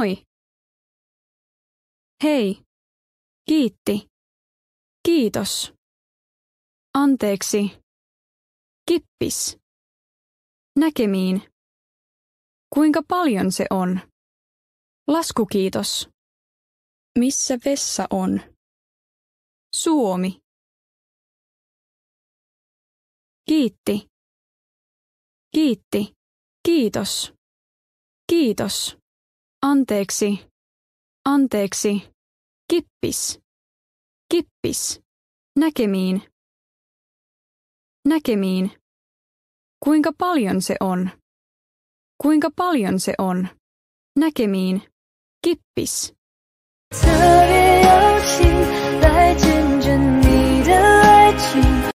Moi. Hei. Kiitti. Kiitos. Anteeksi. Kippis. Näkemiin. Kuinka paljon se on? Lasku kiitos. Missä vessa on? Suomi. Kiitti. Kiitti. Kiitos. Kiitos. Anteeksi. Anteeksi. Kippis. Kippis. Näkemiin. Näkemiin. Kuinka paljon se on? Kuinka paljon se on? Näkemiin. Kippis. Tell